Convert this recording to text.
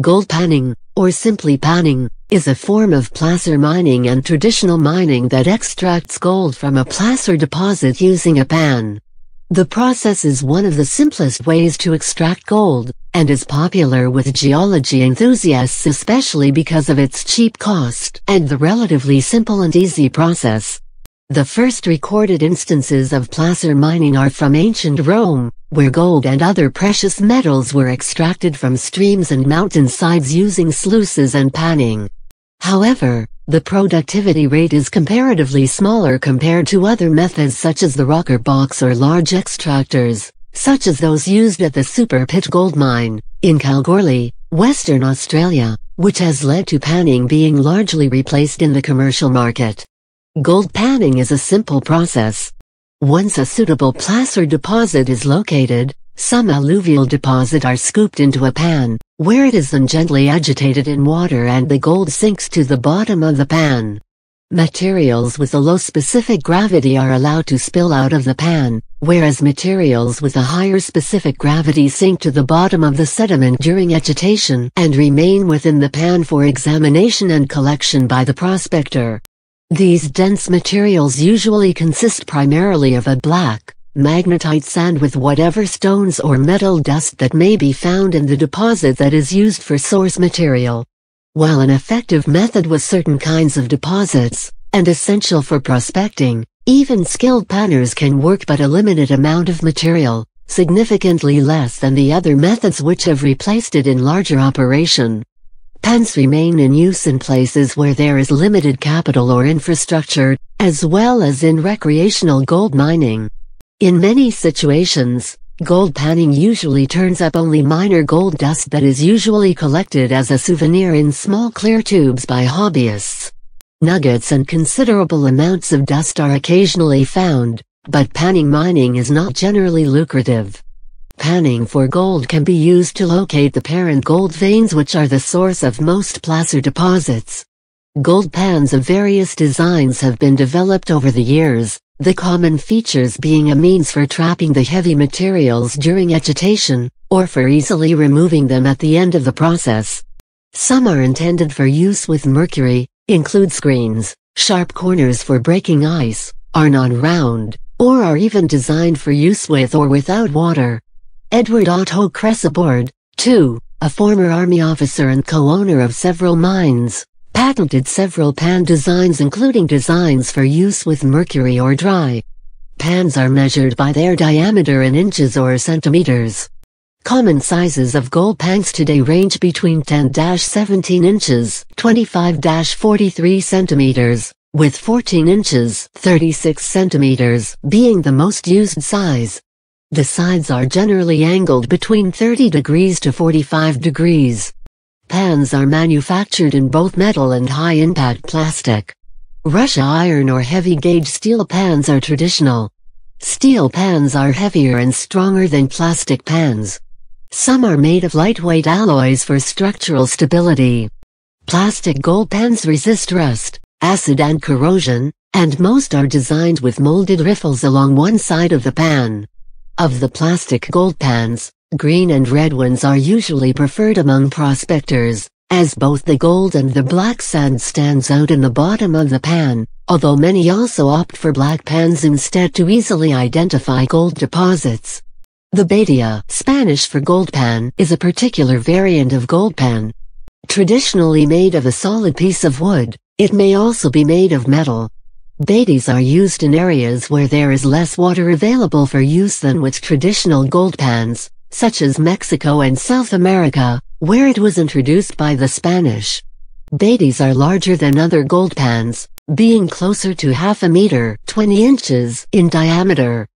Gold panning, or simply panning, is a form of placer mining and traditional mining that extracts gold from a placer deposit using a pan. The process is one of the simplest ways to extract gold, and is popular with geology enthusiasts especially because of its cheap cost and the relatively simple and easy process. The first recorded instances of placer mining are from ancient Rome, where gold and other precious metals were extracted from streams and mountainsides using sluices and panning. However, the productivity rate is comparatively smaller compared to other methods such as the rocker box or large extractors, such as those used at the Super Pit Gold Mine, in Kalgoorlie, Western Australia, which has led to panning being largely replaced in the commercial market. Gold panning is a simple process. Once a suitable placer deposit is located, some alluvial deposit are scooped into a pan, where it is then gently agitated in water and the gold sinks to the bottom of the pan. Materials with a low specific gravity are allowed to spill out of the pan, whereas materials with a higher specific gravity sink to the bottom of the sediment during agitation and remain within the pan for examination and collection by the prospector. These dense materials usually consist primarily of a black, magnetite sand with whatever stones or metal dust that may be found in the deposit that is used for source material. While an effective method with certain kinds of deposits, and essential for prospecting, even skilled panners can work but a limited amount of material, significantly less than the other methods which have replaced it in larger operation. Pence remain in use in places where there is limited capital or infrastructure, as well as in recreational gold mining. In many situations, gold panning usually turns up only minor gold dust that is usually collected as a souvenir in small clear tubes by hobbyists. Nuggets and considerable amounts of dust are occasionally found, but panning mining is not generally lucrative. Panning for gold can be used to locate the parent gold veins which are the source of most placer deposits. Gold pans of various designs have been developed over the years, the common features being a means for trapping the heavy materials during agitation, or for easily removing them at the end of the process. Some are intended for use with mercury, include screens, sharp corners for breaking ice, are non-round, or are even designed for use with or without water. Edward Otto Cresseborn, too, a former army officer and co-owner of several mines, patented several pan designs including designs for use with mercury or dry. Pans are measured by their diameter in inches or centimeters. Common sizes of gold pans today range between 10-17 inches, 25-43 centimeters, with 14 inches, 36 centimeters being the most used size. The sides are generally angled between 30 degrees to 45 degrees. Pans are manufactured in both metal and high-impact plastic. Russia iron or heavy-gauge steel pans are traditional. Steel pans are heavier and stronger than plastic pans. Some are made of lightweight alloys for structural stability. Plastic gold pans resist rust, acid and corrosion, and most are designed with molded riffles along one side of the pan. Of the plastic gold pans, green and red ones are usually preferred among prospectors, as both the gold and the black sand stands out in the bottom of the pan, although many also opt for black pans instead to easily identify gold deposits. The Badia, Spanish for gold pan, is a particular variant of gold pan. Traditionally made of a solid piece of wood, it may also be made of metal, Deities are used in areas where there is less water available for use than with traditional gold pans, such as Mexico and South America, where it was introduced by the Spanish. Deities are larger than other gold pans, being closer to half a meter 20 inches in diameter,